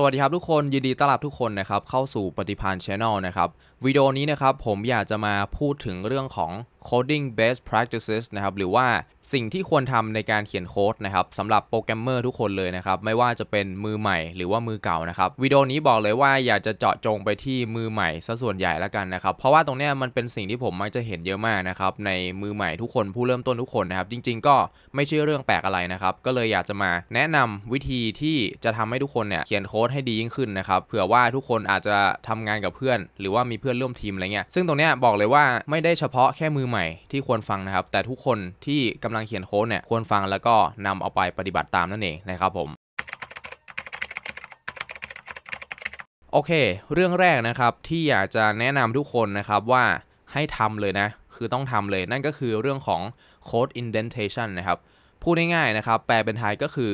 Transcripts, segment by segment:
สวัสดีครับทุกคน ยินดีต้อนรับทุกคนนะครับเข้าสู่ปฏิพานชาแนลนะครับ วิดีโอนี้นะครับผมอยากจะมาพูดถึงเรื่องของ coding best practices นะครับหรือว่าสิ่งที่ควรทำในการเขียนโค้ดนะครับสำหรับโปรแกรมเมอร์ทุกคนเลยนะครับไม่ว่าจะเป็นมือใหม่หรือว่ามือเก่านะครับวิดีโอนี้บอกเลยว่าอยากจะเจาะจงไปที่มือใหม่ซะส่วนใหญ่แล้วกันนะครับ เพราะว่าตรงนี้มันเป็นสิ่งที่ผมมักจะเห็นเยอะมากนะครับในมือใหม่ทุกคนผู้เริ่มต้นทุกคนนะครับ จริงๆ ก็ไม่ใช่เรื่องแปลกอะไรนะครับก็เลยอยากจะมาแนะนำวิธีที่จะทำให้ทุกคนเนี่ยเขียนโค้ดให้ดียิ่งขึ้นนะครับเผื่อว่าทุกคนอาจจะทำงานกับเพื่อน หรือว่ามีเพื่อนร่วมทีมอะไรเงี้ยซึ่งตรงนี้บอกเลยว่าไม่ได้เฉพาะแค่มือหม่ที่ควรฟังนะครับ แต่ทุกคนที่กำลังเขียนโค้ดเนี่ย ควรฟังแล้วก็นำเอาไปปฏิบัติตามนั่นเองนะครับ ผม โอเค เรื่องแรกนะครับที่อยากจะแนะนำทุกคนนะครับว่าให้ทำเลยนะ คือต้องทำเลย นั่นก็คือเรื่องของโค้ด indentation นะครับ พูดง่ายๆนะครับ แปลเป็นไทยก็คือ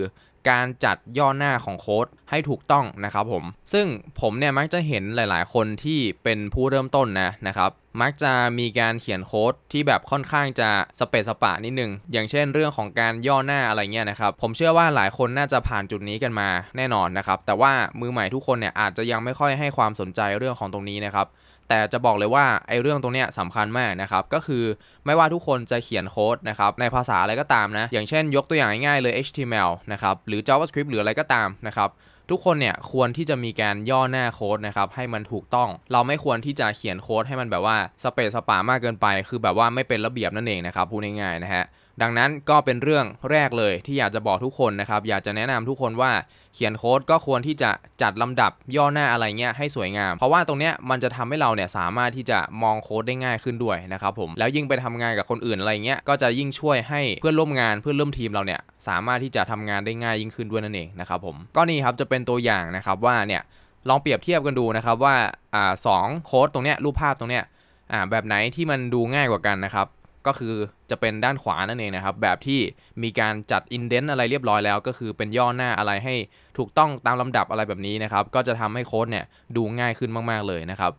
การจัดย่อหน้าของโค้ดให้ถูกต้องนะครับ ผม ซึ่งผมเนี่ยมักจะเห็นหลายๆ คนที่เป็นผู้เริ่มต้นนะนะครับมักจะมีการเขียนโค้ดที่แบบค่อนข้างจะสเปซสปะนิดนึงอย่างเช่นเรื่องของการย่อหน้าอะไรเงี้ยนะครับผมเชื่อว่าหลายคนน่าจะผ่านจุดนี้กันมา แน่นอนนะครับแต่ว่ามือใหม่ทุกคนเนี่ยอาจจะยังไม่ค่อยให้ความสนใจเรื่องของตรงนี้นะครับ แต่จะบอกเลยว่าไอ้เรื่องตรงเนี้ยสำคัญมากนะครับก็คือไม่ว่าทุกคนจะเขียนโค้ดนะครับในภาษาอะไรก็ตามนะอย่างเช่น ยกตัวอย่างง่ายๆเลย HTML นะครับหรือ JavaScript หรืออะไรก็ตามนะครับทุกคนเนี่ยควรที่จะมีการย่อหน้าโค้ดนะครับให้มันถูกต้อง เราไม่ควรที่จะเขียนโค้ดให้มันแบบว่าสเปซสปามากเกินไป คือแบบว่าไม่เป็นระเบียบนั่นเองนะครับ พูดง่ายๆนะฮะดังนั้นก็เป็นเรื่องแรกเลยที่อยากจะบอกทุกคนนะครับ อยากจะแนะนำทุกคนว่าเขียนโค้ดก็ควรที่จะจัดลำดับย่อหน้าอะไรเงี้ยให้สวยงามเพราะว่าตรงเนี้ยมันจะทำให้เราเนี่ยสามารถที่จะมองโค้ดได้ง่ายขึ้นด้วยนะครับ ผมแล้วยิ่งไปทำงานกับคนอื่นอะไรเงี้ยก็จะยิ่งช่วยให้เพื่อนร่วมงานเพื่อนร่วมทีมเราเนี่ยสามารถที่จะทำงานได้ง่ายยิ่งขึ้นด้วยนั่นเองนะครับ ผมก็นี่ครับจะเป็นตัวอย่างนะครับว่าเนี่ยลองเปรียบเทียบกันดูนะครับว่าอ่าสองโค้ดตรงเนี้ยรูปภาพตรงเนี้ยอ่าแบบไหนที่มันดูง่ายกว่ากันนะครับก็คือจะเป็นด้านขวานั่นเองนะครับแบบที่มีการจัดอินเดนต์อะไรเรียบร้อยแล้ว ก็คือเป็นย่อหน้าอะไรให้ถูกต้องตามลำดับอะไรแบบนี้นะครับ ก็จะทำให้โค้ดเนี่ยดูง่ายขึ้นมากๆเลยนะครับ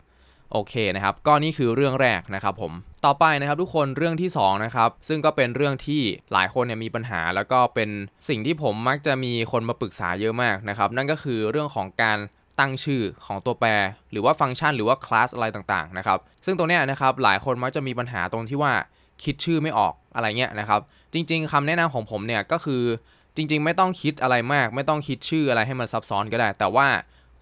โอเคนะครับ ก็นี่คือเรื่องแรกนะครับ ผมต่อไปนะครับ ทุกคนเรื่องที่2นะครับซึ่งก็เป็นเรื่องที่หลายคนเนี่ยมีปัญหา แล้วก็เป็นสิ่งที่ผมมักจะมีคนมาปรึกษาเยอะมากนะครับ นั่นก็คือเรื่องของการตั้งชื่อของตัวแปร หรือว่าฟังก์ชันหรือว่าคลาสอะไรต่างๆนะครับ ซึ่งตรงนี้นะครับหลายคนมักจะมีปัญหาตรงที่ว่าคิดชื่อไม่ออกอะไรเงี้ยนะครับ จริงๆคำแนะนำของผมเนี่ยก็คือ จริงๆไม่ต้องคิดอะไรมากไม่ต้องคิดชื่ออะไรให้มันซับซ้อนก็ได้แต่ว่า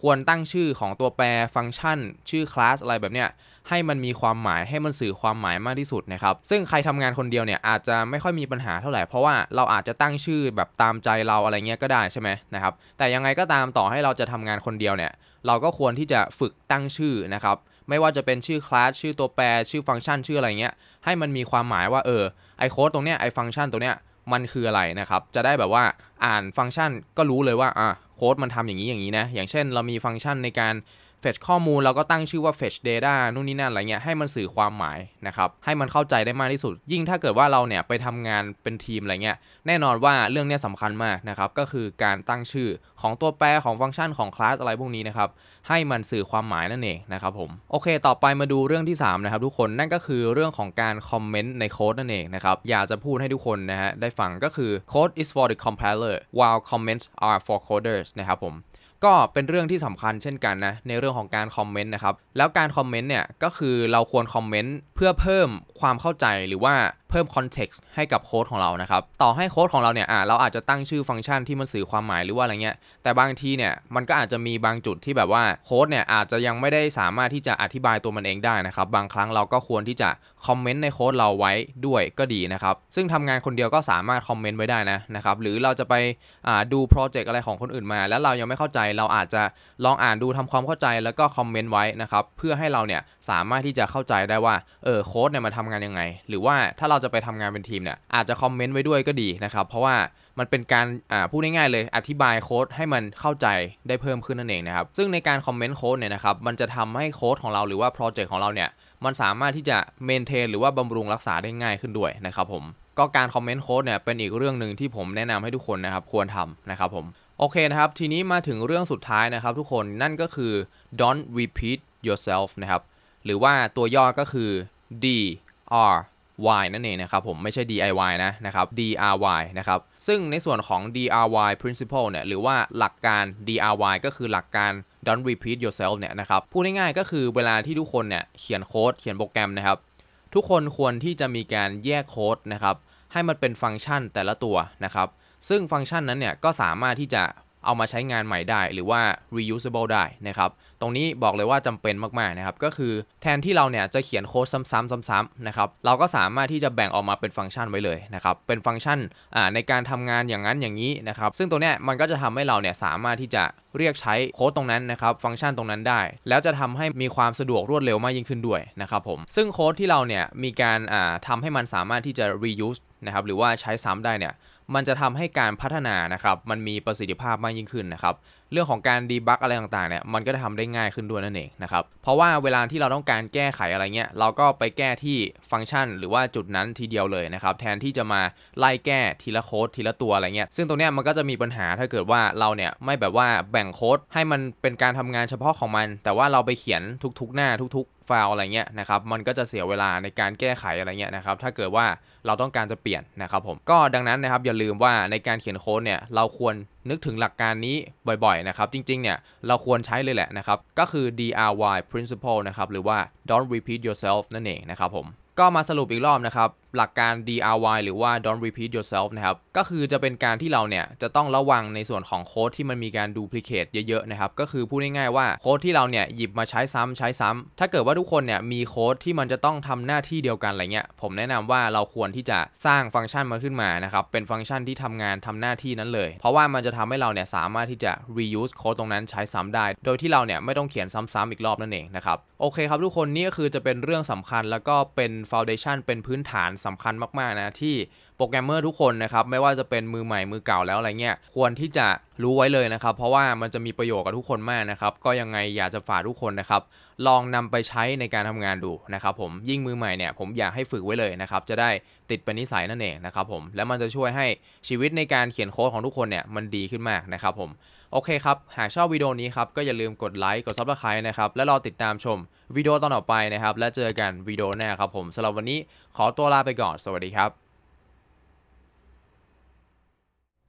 ควรตั้งชื่อของตัวแปรฟังก์ชันชื่อคลาสอะไรแบบเนี้ยให้มันมีความหมายให้มันสื่อความหมายมากที่สุดนะครับซึ่งใครทำงานคนเดียวเนี่ยอาจจะไม่ค่อยมีปัญหาเท่าไหร่เพราะว่าเราอาจจะตั้งชื่อแบบตามใจเราอะไรเงี้ยก็ได้ใช่ไหมนะครับแต่ยังไงก็ตามต่อให้เราจะทำงานคนเดียวเนี่ยเราก็ควรที่จะฝึกตั้งชื่อนะครับไม่ว่าจะเป็นชื่อคลาสชื่อตัวแปรชื่อฟังก์ชันชื่ออะไรเงี้ยให้มันมีความหมายว่าเออไอโค้ดตรงเนี้ยไอฟังก์ชันตรงเนี้ยมันคืออะไรนะครับจะได้แบบว่าอ่านฟังก์ชันก็รู้เลยว่าอ่าโค้ดมันทำอย่างนี้อย่างนี้นะ อย่างเช่นเรามีฟังก์ชันในการ fetch ข้อมูลเราก็ตั้งชื่อว่า fetch data นู่นนี่นั่นอะไรเงี้ยให้มันสื่อความหมายนะครับให้มันเข้าใจได้มากที่สุด ยิ่งถ้าเกิดว่าเราเนี่ยไปทำงานเป็นทีมอะไรเงี้ยแน่นอนว่าเรื่องนี้สำคัญมากนะครับก็คือการตั้งชื่อของตัวแปรของฟังก์ชันของคลาสอะไรพวกนี้นะครับให้มันสื่อความหมายนั่นเองนะครับผมโอเค ต่อไปมาดูเรื่องที่3นะครับทุกคนนั่นก็คือเรื่องของการคอมเมนต์ในโค้ดนั่นเองนะครับอยากจะพูดให้ทุกคนนะฮะได้ฟังก็คือ code is for the compiler while comments are for coders นะครับผมก็เป็นเรื่องที่สำคัญเช่นกันนะ ในเรื่องของการคอมเมนต์นะครับ แล้วการคอมเมนต์เนี่ย ก็คือเราควรคอมเมนต์เพื่อเพิ่มความเข้าใจหรือว่าพิ่มคอนเท็กซ์ให้กับโค้ดของเรานะครับ ต่อให้โค้ดของเราเนี่ยอ่าเราอาจจะตั้งชื่อฟังก์ชันที่มันสื่อความหมายหรือว่าอะไรเงี้ย แต่บางทีเนี่ย มันก็อาจจะมีบางจุดที่แบบว่าโค้ดเนี่ยอาจจะยังไม่ได้สามารถที่จะอธิบายตัวมันเองได้นะครับ บางครั้งเราก็ควรที่จะคอมเมนต์ในโค้ดเราไว้ด้วยก็ดีนะครับ ซึ่งทำงานคนเดียวก็สามารถคอมเมนต์ไว้ได้นะนะครับ หรือเราจะไปอ่าดูโปรเจกต์อะไรของคนอื่นมา แล้วเรายังไม่เข้าใจ เราอาจจะลองอ่านดูทำความเข้าใจแล้วก็คอมเมนต์ไว้นะครับ เพื่อให้เราเนี่ยสามารถที่จะเข้าใจได้ว่า เออโค้ดเนี่ยมันทำงานยังไงหรือว่าถ้าเราจะไปทำงานเป็นทีมเนี่ยอาจจะคอมเมนต์ไว้ด้วยก็ดีนะครับเพราะว่ามันเป็นการพูดง่ายๆเลยอธิบายโค้ด ให้มันเข้าใจได้เพิ่มขึ้นนั่นเองนะครับ ซึ่งในการ คอมเมนต์โค้ดเนี่ยนะครับมันจะทำให้โค้ดของเราหรือว่าโปรเจกต์ของเราเนี่ยมันสามารถที่จะเมนเทนหรือว่าบำรุงรักษาได้ง่ายขึ้นด้วยนะครับผม ก็การคอมเมนต์โค้ดเนี่ยเป็นอีกเรื่องหนึ่งที่ผมแนะนำให้ทุกคนนะครับควรทำนะครับผมโอเคนะครับ ทีนี้มาถึงเรื่องสุดท้ายนะครับทุกคนนั่นก็คือ don't repeat yourself นะครับหรือว่าตัวย่อก็คือ D R DIY นั่นเองนะครับผมไม่ใช่ DIY นะนะครับ DRY นะครับ ซึ่งในส่วนของ DRY principle เนี่ยหรือว่าหลักการ DRY ก็คือหลักการ don't repeat yourself เนี่ยนะครับพูดง่ายๆ ก็คือเวลาที่ทุกคนเนี่ยเขียนโค้ดเขียนโปรแกรมนะครับ ทุกคนควรที่จะมีการแยกโค้ดนะครับ ให้มันเป็นฟังก์ชันแต่ละตัวนะครับ ซึ่งฟังก์ชันนั้นเนี่ยก็สามารถที่จะเอามาใช้งานใหม่ได้หรือว่า reusable ได้นะครับ ตรงนี้บอกเลยว่าจำเป็นมากๆนะครับ ก็คือแทนที่เราเนี่ยจะเขียนโค้ดซ้ำๆซ้ำๆนะครับ เราก็สามารถที่จะแบ่งออกมาเป็นฟังก์ชันไว้เลยนะครับ เป็นฟังก์ชันในการทำงานอย่างนั้นอย่างนี้นะครับ ซึ่งตัวเนี้ยมันก็จะทำให้เราเนี่ย สามารถที่จะเรียกใช้โค้ดตรงนั้นนะครับ ฟังก์ชันตรงนั้นได้ แล้วจะทำให้มีความสะดวกรวดเร็วมากยิ่งขึ้นด้วยนะครับผม ซึ่งโค้ดที่เราเนี่ยมีการทำให้มันสามารถที่จะ reuse นะครับหรือว่าใช้ซ้ำได้เนี่ยมันจะทำให้การพัฒนานะครับ มันมีประสิทธิภาพมากยิ่งขึ้นนะครับ เรื่องของการดีบักอะไรต่างๆเนี่ย มันก็จะทำได้ง่ายขึ้นด้วยนั่นเองนะครับ เพราะว่าเวลาที่เราต้องการแก้ไขอะไรเงี้ย เราก็ไปแก้ที่ฟังก์ชัน หรือว่าจุดนั้นทีเดียวเลยนะครับ แทนที่จะมาไล่แก้ทีละโค้ดทีละตัวอะไรเงี้ย ซึ่งตรงเนี้ยมันก็จะมีปัญหาถ้าเกิดว่าเราเนี่ยไม่แบบว่าแบ่งโค้ดให้มันเป็นการทำงานเฉพาะของมัน แต่ว่าเราไปเขียนทุกๆ หน้าทุกไฟล์อะไรเงี้ยนะครับ มันก็จะเสียเวลาในการแก้ไขอะไรเงี้ยนะครับ ถ้าเกิดว่าเราต้องการจะเปลี่ยนนะครับ ผมก็ดังนั้นนะครับอย่าลืมว่าในการเขียนโค้ดเนี่ยเราควรนึกถึงหลักการนี้บ่อยๆ นะครับ จริง ๆเนี่ยเราควรใช้เลยแหละนะครับ ก็คือ DRY principle นะครับ หรือว่า don't repeat yourself นั่นเองนะครับผมก็มาสรุปอีกรอบนะครับหลักการ DIY หรือว่า don't repeat yourself นะครับ ก็คือจะเป็นการที่เราเนี่ย จะต้องระวังในส่วนของโค้ดที่มันมีการดูพลิเคทเยอะๆ นะครับ ก็คือพูดง่ายๆว่าโค้ดที่เราเนี่ย หยิบมาใช้ซ้ำใช้ซ้ำ ถ้าเกิดว่าทุกคนเนี่ย มีโค้ดที่มันจะต้องทำหน้าที่เดียวกันอะไรเงี้ย ผมแนะนำว่าเราควรที่จะสร้างฟังก์ชันมันขึ้นมานะครับ เป็นฟังก์ชันที่ทำงานทำหน้าที่นั้นเลย เพราะว่ามันจะทำให้เราเนี่ยสามารถที่จะ reuse โค้ดตรงนั้นใช้ซ้ำได้ โดยที่เราเนี่ยไม่ต้องเขียนซ้ำ ๆ อีกรอบนั่นเองนะครับ โอเคครับ ทุกคนนี่ก็คือจะเป็นเรื่องสำคัญแล้วก็เป็น foundation เป็นพื้นฐานสำคัญมากๆนะที่โปรแกรมเมอร์ทุกคนนะครับไม่ว่าจะเป็นมือใหม่มือเก่าแล้วอะไรเงี้ยควรที่จะรู้ไว้เลยนะครับ เพราะว่ามันจะมีประโยชน์กับทุกคนมากนะครับก็ยังไงอยากจะฝากทุกคนนะครับลองนำไปใช้ในการทำงานดูนะครับผมยิ่งมือใหม่เนี่ย ผมอยากให้ฝึกไว้เลยนะครับจะได้ติดเป็นนิสัยนั่นเองนะครับผมและมันจะช่วยให้ชีวิตในการเขียนโค้ดของทุกคนเนี่ยมันดีขึ้นมากนะครับผมโอเคครับหากชอบวิดีโอนี้ครับก็อย่าลืมกดไลค์กดซับสไครต์นะครับและรอติดตามชมวิดีโอตอนต่อไปนะครับและเจอกันวิดีโอหน้าครับผมสำหรับวันนี้ขอตัวลาไปก่อนสวัสดีครับ